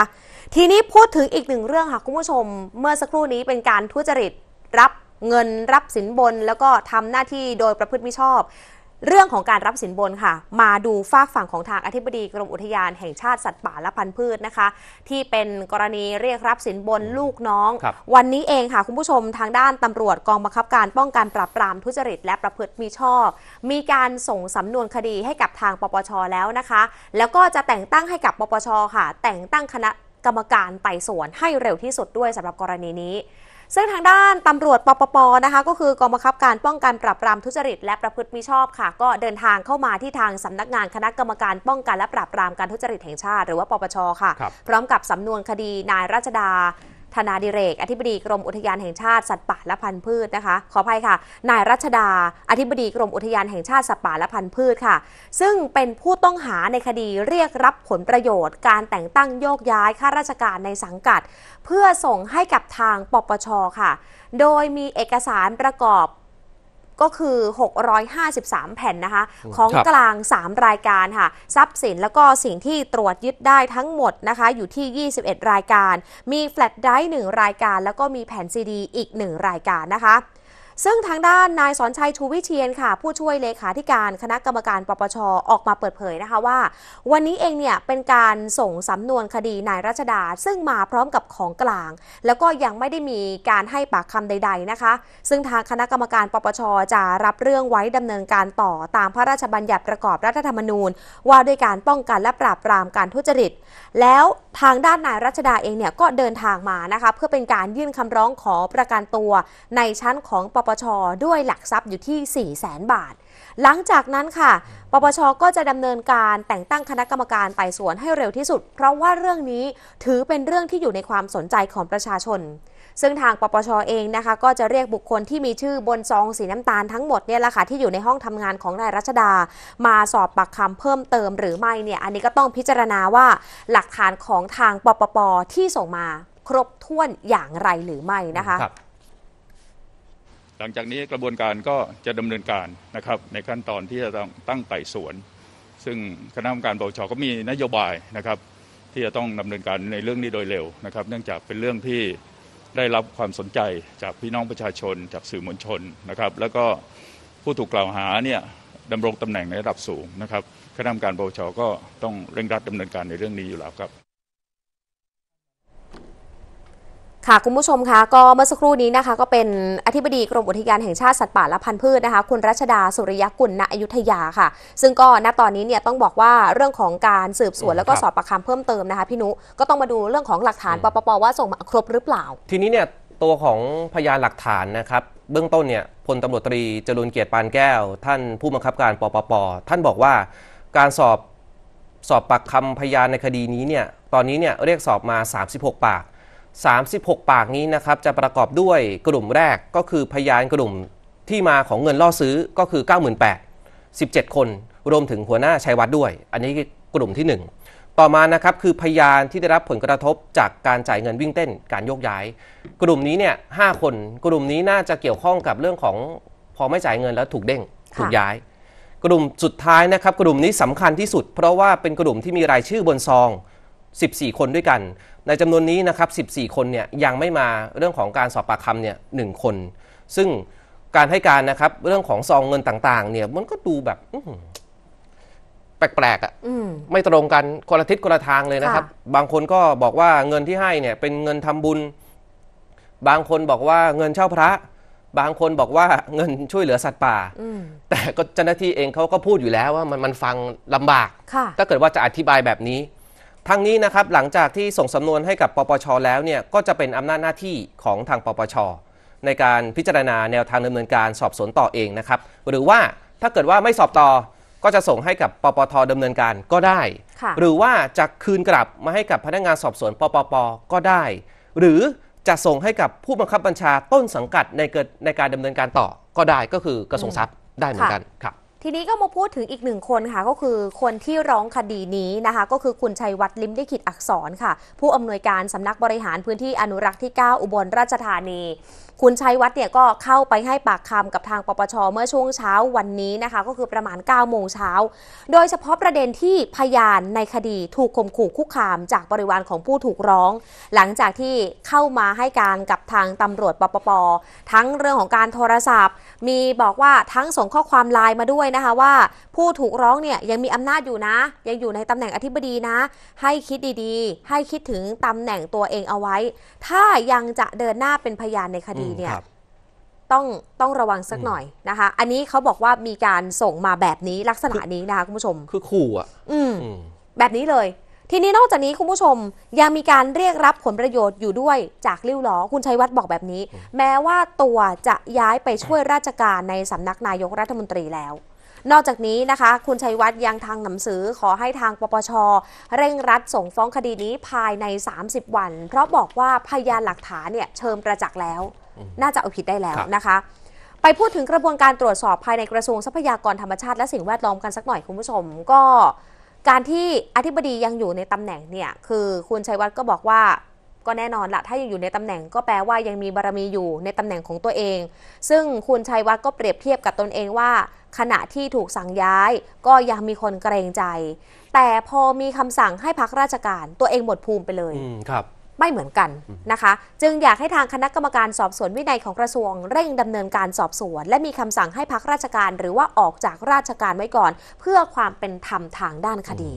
ะทีนี้พูดถึงอีกหนึ่งเรื่องค่ะ คุณผู้ชมเมื่อสักครู่นี้เป็นการทุจริตรับเงินรับสินบน แล้วก็ทำหน้าที่โดยประพฤติมิชอบเรื่องของการรับสินบนค่ะ มาดูฝากฝั่งของทางอธิบดี กรมอุทยานแห่งชาติสัตว์ป่าและพันธุ์พืชนะคะ ที่เป็นกรณีเรียกรับสินบนลูกน้องวันนี้เองค่ะคุณผู้ชมทางด้านตำรวจกองบังคับการป้องกันปราบปรามทุจริต และประพฤติมิชอบมีการส่งสำนวนคดีให้กับทางปปชแล้วนะคะ แล้วก็จะแต่งตั้งให้กับปปชค่ะ แต่งตั้งคณะกรรมการไต่สวนให้เร็วที่สุดด้วยสำหรับกรณีนี้ซึ่งทางด้านตำรวจปปปนะคะ ก็คือกองบังคับการป้องกันปราบปรามทุจริต และประพฤติมิชอบค่ะ ก็เดินทางเข้ามาที่ทางสำนักงานคณะกรรมการป้องกันและปราบปรามการทุจริตแห่งชาติหรือว่าปปชค่ะ พร้อมกับสำนวนคดีนายราชดาธนาดิเรก อธิบดีกรมอุทยานแห่งชาติ สัตว์ป่าและพันธุ์พืชนะคะ ขออภัยค่ะ นายรัชดาอธิบดีกรมอุทยานแห่งชาติ สัตว์ป่าและพันธุ์พืชค่ะ ซึ่งเป็นผู้ต้องหาในคดีเรียกรับผลประโยชน์ การแต่งตั้งโยกย้ายข้าราชการในสังกัด เพื่อส่งให้กับทางปปชค่ะ โดยมีเอกสารประกอบก็คือ 653 แผ่นนะคะ ของกลาง 3 รายการค่ะ ทรัพย์สินแล้วก็สิ่งที่ตรวจยึดได้ทั้งหมดนะคะ อยู่ที่ 21 รายการ มีแฟลชไดร์1 รายการแล้วก็มีแผ่นซีดีอีก 1 รายการนะคะซึ่งทางด้านนายสอนชัยชูวิเชียนค่ะ ผู้ช่วยเลขาธิการคณะกรรมการปปชออกมาเปิดเผยนะคะว่า วันนี้เองเนี่ยเป็นการส่งสำนวนคดีนายรัชดาซึ่งมาพร้อมกับของกลาง แล้วก็ยังไม่ได้มีการให้ปากคำใดๆ นะคะ ซึ่งทางคณะกรรมการปปช จะรับเรื่องไว้ดำเนินการต่อตามพระราชบัญญัติประกอบรัฐธรรมนูญว่าด้วยการป้องกันและปราบปรามการทุจริตแล้วทางด้านนายรัชดาเองเนี่ยก็เดินทางมานะคะเพื่อเป็นการยื่นคำร้องขอประกันตัวในชั้นของปปชด้วยหลักทรัพย์อยู่ที่ 4 0 0 0 0 0บาท หลังจากนั้นค่ะ ปปช ก็จะดำเนินการแต่งตั้งคณะกรรมการไต่สวนให้เร็วที่สุด เพราะว่าเรื่องนี้ถือเป็นเรื่องที่อยู่ในความสนใจของประชาชน ซึ่งทางปปช เองนะคะ ก็จะเรียกบุคคลที่มีชื่อบนซองสีน้ำตาลทั้งหมดเนี่ยแหละค่ะที่อยู่ในห้องทำงานของนายรัชดา มาสอบปากคำเพิ่มเติม หรือไม่เนี่ย อันนี้ก็ต้องพิจารณาว่าหลักฐานของทางปปป ที่ส่งมาครบถ้วนอย่างไรหรือไม่นะคะหลังจากนี้กระบวนการก็จะดำเนินการนะครับ ในขั้นตอนที่จะต้องตั้งไต่สวน ซึ่งคณะกรรมการปปชก็มีนโยบายนะครับ ที่จะต้องดำเนินการในเรื่องนี้โดยเร็วนะครับเนื่องจากเป็นเรื่องที่ได้รับความสนใจจากพี่น้องประชาชน จากสื่อมวลชนนะครับ แล้วก็ผู้ถูกกล่าวหาเนี่ยดำรงตำแหน่งในระดับสูงนะครับคณะกรรมการปปชก็ต้องเร่งรัดดำเนินการในเรื่องนี้อยู่แล้วครับค่ะคุณผู้ชมคะก็เมื่อสักครู่นี้นะคะก็เป็นอธิบดีกรมอุทยานแห่งชาติ สัตว์ป่าและพันธุ์พืชนะคะคุณรัชดาสุริยกุลณอยุธยาค่ะ ซึ่งก็ณตอนนี้เนี่ยต้องบอกว่าเรื่องของการสืบสวนแล้วก็สอบปากคำเพิ่มเติมนะคะพี่นุ ก็ต้องมาดูเรื่องของหลักฐานปปปว่าส่งมาครบหรือเปล่า ทีนี้เนี่ยตัวของพยานหลักฐานนะครับเบื้องต้นเนี่ยพลตำรวจตรีจรุนเกียรติปานแก้ว ท่านผู้บังคับการปปปท่านบอกว่าการสอบสอบปากคำพยานในคดีนี้เนี่ยตอนนี้เนี่ยเรียกสอบมา 36 ปาก36ปากนี้นะครับจะประกอบด้วยกลุ่มแรกก็คือพยานกลุ่มที่มาของเงินล่อซื้อก็คือ98 17 คน รวมถึงหัวหน้าชัยวัดด้วย อันนี้กลุ่มที่ 1 ต่อมานะครับคือพยานที่ได้รับผลกระทบจากการจ่ายเงินวิ่งเต้นการโยกย้าย กลุ่มนี้เนี่ยหคนกลุ่มนี้น่าจะเกี่ยวข้องกับเรื่องของพอไม่จ่ายเงินแล้วถูกเด้ง ถูกย้าย กลุ่มสุดท้ายนะครับ กลุ่มนี้สำคัญที่สุด เพราะว่าเป็นกลุ่มที่มีรายชื่อบนซอง14 คนด้วยกัน ในจำนวนนี้นะครับ 14 คนเนี่ยยังไม่มาเรื่องของการสอบปากคำเนี่ยหคน ซึ่งการให้การนะครับ เรื่องของซองเงินต่าง ๆ เนี่ยมันก็ดูแบบแปลกๆอะ่ะไม่ตรงกันคนละทิศคนละทางเลยนะครับ บางคนก็บอกว่าเงินที่ให้เนี่ยเป็นเงินทำบุญ บางคนบอกว่าเงินเช่าพระ บางคนบอกว่าเงินช่วยเหลือสัตว์ป่าแต่ก็เจ้าหน้าที่เองเขาก็พูดอยู่แล้วว่ามันมันฟังลำบากถ้าเกิดว่าจะอธิบายแบบนี้ทั้งนี้นะครับหลังจากที่ส่งสำนวนให้กับปปชแล้วเนี่ยก็จะเป็นอำนาจหน้าที่ของทางปปชในการพิจารณาแนวทางดำเนินการสอบสวนต่อเองนะครับ หรือว่าถ้าเกิดว่าไม่สอบต่อก็จะส่งให้กับปปทดำเนินการก็ได้ หรือว่าจะคืนกลับมาให้กับพนักงานสอบสวนปปปก็ได้ หรือจะส่งให้กับผู้บังคับบัญชาต้นสังกัดในเกิดในการดำเนินการต่อก็ได้ก็คือกระทรวงทรัพย์ได้เหมือนกันครับทีนี้ก็มาพูดถึงอีกหนึ่งคนค่ะก็คือคนที่ร้องคดีนี้นะคะ ก็คือคุณชัยวัตรลิมดิขิดอักษรค่ะ ผู้อำนวยการสำนักบริหารพื้นที่อนุรักษ์ที่ 9 อุบลราชธานี คุณชัยวัตรเนี่ยก็เข้าไปให้ปากคำกับทางปปชเมื่อช่วงเช้าวันนี้นะคะ ก็คือประมาณ 9 โมงเช้าโดยเฉพาะประเด็นที่พยานในคดีถูกข่มขู่คุกคามจากบริวารของผู้ถูกร้อง หลังจากที่เข้ามาให้การกับทางตำรวจปปปทั้งเรื่องของการโทรศัพท์ มีบอกว่าทั้งส่งข้อความไลน์มาด้วยนะคะว่าผู้ถูกร้องเนี่ยยังมีอำนาจอยู่นะ ยังอยู่ในตำแหน่งอธิบดีนะ ให้คิดดีๆ ให้คิดถึงตำแหน่งตัวเองเอาไว้ ถ้ายังจะเดินหน้าเป็นพยานในคดีเนี่ยต้องต้องระวังสักหน่อยนะคะอันนี้เขาบอกว่ามีการส่งมาแบบนี้ลักษณะนี้นะคะคุณผู้ชมคือขู่อ่ะอืมแบบนี้เลย ทีนี้นอกจากนี้คุณผู้ชมยังมีการเรียกรับผลประโยชน์อยู่ด้วยจากริ้วล้อคุณชัยวัฒน์บอกแบบนี้ แม้ว่าตัวจะย้ายไปช่วยราชการในสำนักนายกรัฐมนตรีแล้วนอกจากนี้นะคะ คุณชัยวัฒน์ยังทางหนังสือขอให้ทางปปชเร่งรัดส่งฟ้องคดีนี้ภายใน 30 วัน เพราะบอกว่าพยานหลักฐานเนี่ยเชิงประจักษ์แล้ว น่าจะเอาผิดได้แล้วนะคะ ไปพูดถึงกระบวนการตรวจสอบภายในกระทรวงทรัพยากรธรรมชาติ และสิ่งแวดล้อมกันสักหน่อยคุณผู้ชม ก็การที่อธิบดียังอยู่ในตำแหน่งเนี่ยคือคุณชัยวัฒน์ก็บอกว่าก็แน่นอนละถ้ายังอยู่ในตำแหน่งก็แปลว่ายังมีบารมีอยู่ในตำแหน่งของตัวเอง ซึ่งคุณชัยวัฒน์ก็เปรียบเทียบกับตนเองว่า ขณะที่ถูกสั่งย้าย ก็ยังมีคนเกรงใจ แต่พอมีคำสั่งให้พักราชการตัวเองหมดภูมิไปเลยครับไม่เหมือนกันนะคะ จึงอยากให้ทางคณะกรรมการสอบสวนวินัยของกระทรวง เร่งดำเนินการสอบสวน และมีคำสั่งให้พักราชการ หรือว่าออกจากราชการไว้ก่อน เพื่อความเป็นธรรมทางด้านคดี